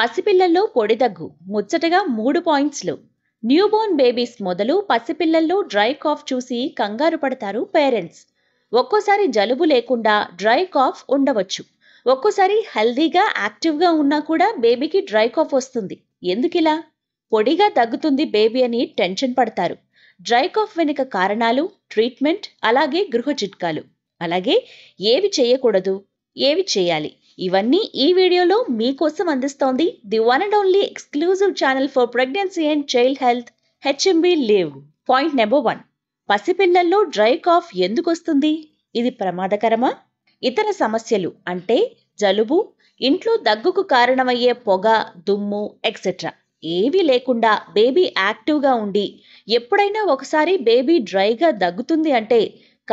పసిపిల్లల్లో పొడి దగ్గు ముచ్చటగా మూడు పాయింట్స్లు న్యూబోర్న్ బేబీస్ మొదలు పసిపిల్లల్లో డ్రై కాఫ్ చూసి కంగారు పడతారు పేరెంట్స్ ఒక్కోసారి జలుబు లేకుండా డ్రై కాఫ్ ఉండవచ్చు ఒక్కోసారి హెల్దీగా యాక్టివ్గా ఉన్నా కూడా బేబీకి డ్రై కాఫ్ వస్తుంది ఎందుకిలా పొడిగా తగ్గుతుంది బేబీ అని టెన్షన్ పడతారు డ్రై కాఫ్ వెనుక కారణాలు ట్రీట్మెంట్ అలాగే గృహ చిట్కాలు అలాగే ఏవి చేయకూడదు ఏవి చేయాలి ఇవన్నీ ఈ వీడియోలో మీకోసం అందిస్తోంది the one and only exclusive channel for pregnancy and child health H M B live point number one పసిపిల్లల్లో డ్రై కాఫ్ ఎందుకు వస్తుంది ఇది ప్రమాదకరమా ఇతర సమస్యలు అంటే జలుబు ఇంట్లో దగ్గుకు కారణమయ్యే పొగ దుమ్ము ఎక్సెట్రా ఏవీ లేకుండా బేబీ యాక్టివ్గా ఉండి ఎప్పుడైనా ఒకసారి బేబీ డ్రైగా దగ్గుతుంది అంటే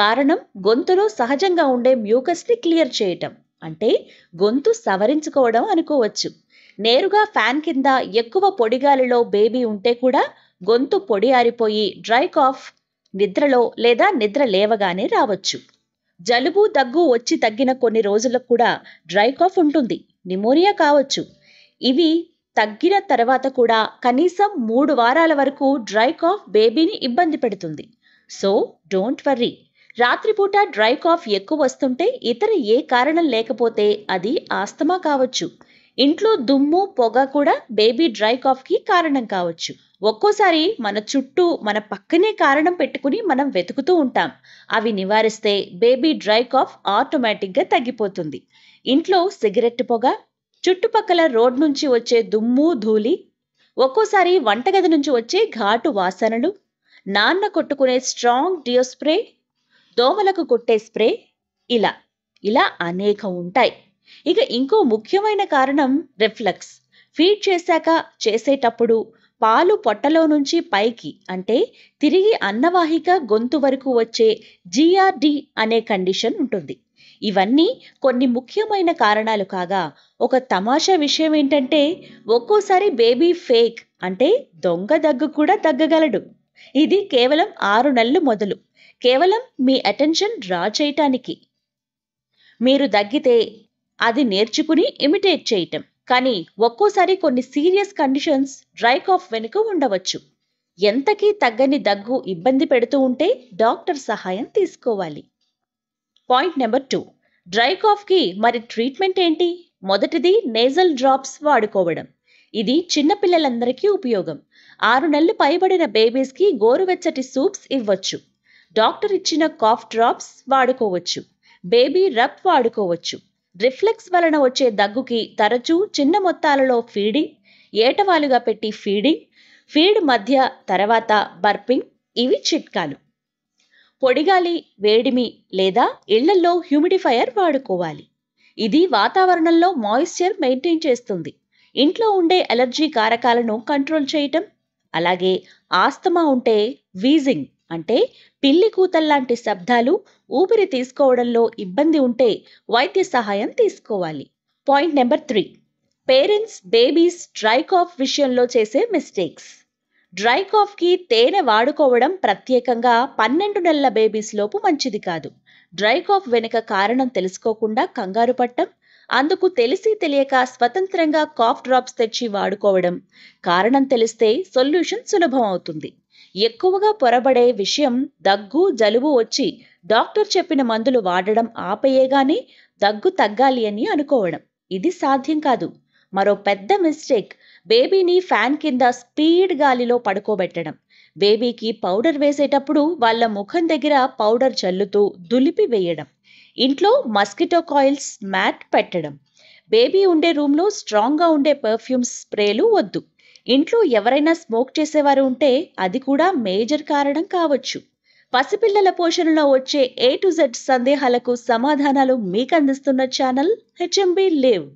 కారణం గొంతులో సహజంగా ఉండే మ్యూకస్ని క్లియర్ చేయటం అంటే గొంతు సవరించుకోవడం అనుకోవచ్చు నేరుగా ఫ్యాన్ కింద ఎక్కువ పొడిగాలిలో బేబీ ఉంటే కూడా గొంతు పొడి ఆరిపోయి డ్రై కాఫ్ నిద్రలో లేదా నిద్ర లేవగానే రావచ్చు జలుబు దగ్గు వచ్చి తగ్గిన కొన్ని రోజులకు కూడా డ్రై కాఫ్ ఉంటుంది నిమోనియా కావచ్చు ఇవి తగ్గిన తర్వాత కూడా కనీసం మూడు వారాల వరకు డ్రై కాఫ్ బేబీని ఇబ్బంది పెడుతుంది సో డోంట్ వర్రీ రాత్రిపూట డ్రై కాఫ్ ఎక్కువ వస్తుంటే ఇతర ఏ కారణం లేకపోతే అది ఆస్తమా కావచ్చు ఇంట్లో దుమ్ము పొగ కూడా బేబీ డ్రై కాఫ్కి కారణం కావచ్చు ఒక్కోసారి మన చుట్టూ మన పక్కనే కారణం పెట్టుకుని మనం వెతుకుతూ ఉంటాం అవి నివారిస్తే బేబీ డ్రై కాఫ్ ఆటోమేటిక్గా తగ్గిపోతుంది ఇంట్లో సిగరెట్ పొగ చుట్టుపక్కల రోడ్ నుంచి వచ్చే దుమ్ము ధూళి ఒక్కోసారి వంటగది నుంచి వచ్చే ఘాటు వాసనలు నాన్న కొట్టుకునే స్ట్రాంగ్ డియోస్ప్రే దోమలకు కొట్టే స్ప్రే ఇలా ఇలా అనేకం ఉంటాయి ఇక ఇంకో ముఖ్యమైన కారణం రిఫ్లెక్స్ ఫీడ్ చేశాక చేసేటప్పుడు పాలు పొట్టలో నుంచి పైకి అంటే తిరిగి అన్నవాహిక గొంతు వరకు వచ్చే జిఆర్డి అనే కండిషన్ ఉంటుంది ఇవన్నీ కొన్ని ముఖ్యమైన కారణాలు కాగా ఒక తమాషా విషయం ఏంటంటే ఒక్కోసారి బేబీ ఫేక్ అంటే దొంగ దగ్గు కూడా తగ్గగలడు ఇది కేవలం ఆరు నెలలు మొదలు కేవలం మీ అటెన్షన్ డ్రా చేయటానికి మీరు తగ్గితే అది నేర్చుకుని ఇమిటేట్ చేయటం కానీ ఒక్కోసారి కొన్ని సీరియస్ కండిషన్స్ డ్రై కాఫ్ వెనుక ఉండవచ్చు ఎంతకీ తగ్గని దగ్గు ఇబ్బంది పెడుతూ ఉంటే డాక్టర్ సహాయం తీసుకోవాలి పాయింట్ నెంబర్ టూ డ్రై కాఫ్కి మరి ట్రీట్మెంట్ ఏంటి మొదటిది నేజల్ డ్రాప్స్ వాడుకోవడం ఇది చిన్నపిల్లలందరికీ ఉపయోగం ఆరు నెలలు పైబడిన బేబీస్కి గోరువెచ్చటి సూప్స్ ఇవ్వచ్చు డాక్టర్ ఇచ్చిన కాఫ్ డ్రాప్స్ వాడుకోవచ్చు బేబీ రబ్ వాడుకోవచ్చు రిఫ్లెక్స్ వలన వచ్చే దగ్గుకి తరచూ చిన్న మొత్తాలలో ఫీడింగ్ ఏటవాలుగా పెట్టి ఫీడింగ్ ఫీడ్ మధ్య తర్వాత బర్పింగ్ ఇవి చిట్కాలు పొడిగాలి వేడిమి లేదా ఇళ్లలో హ్యూమిడిఫైయర్ వాడుకోవాలి ఇది వాతావరణంలో మాయిశ్చర్ మెయింటైన్ చేస్తుంది ఇంట్లో ఉండే ఎలర్జీ కారకాలను కంట్రోల్ చేయటం అలాగే ఆస్తమా ఉంటే వీజింగ్ అంటే పిల్లి కూతల్లాంటి శబ్దాలు ఊపిరి తీసుకోవడంలో ఇబ్బంది ఉంటే వైద్య సహాయం తీసుకోవాలి point number three parents babies dry cough విషయంలో చేసే మిస్టేక్స్ డ్రై కాఫ్కి తేనె వాడుకోవడం ప్రత్యేకంగా పన్నెండు నెలల బేబీస్ లోపు మంచిది కాదు డ్రై కాఫ్ వెనుక కారణం తెలుసుకోకుండా కంగారు పట్టడం అందుకు తెలిసి తెలియక స్వతంత్రంగా కాఫ్ డ్రాప్స్ తెచ్చి వాడుకోవడం కారణం తెలిస్తే సొల్యూషన్ సులభం అవుతుంది ఎక్కువగా పొరబడే విషయం దగ్గు జలుబు వచ్చి డాక్టర్ చెప్పిన మందులు వాడడం ఆపేయగానే దగ్గు తగ్గాలి అని అనుకోవడం ఇది సాధ్యం కాదు మరో పెద్ద మిస్టేక్ బేబీని ఫ్యాన్ కింద స్పీడ్ గాలిలో పడుకోబెట్టడం బేబీకి పౌడర్ వేసేటప్పుడు వాళ్ళ ముఖం దగ్గర పౌడర్ చల్లుతూ దులిపి వేయడం ఇంట్లో మస్కిటో కాయిల్స్ మ్యాట్ పెట్టడం బేబీ ఉండే రూమ్లో స్ట్రాంగ్గా ఉండే పర్ఫ్యూమ్స్ స్ప్రేలు వద్దు ఇంట్లో ఎవరైనా స్మోక్ చేసేవారు ఉంటే అది కూడా మేజర్ కారణం కావచ్చు పసిపిల్లల పోషణలో వచ్చే ఏ టు జెడ్ సందేహాలకు సమాధానాలు మీకు అందిస్తున్న ఛానల్ హెచ్ఎంబి లేవ్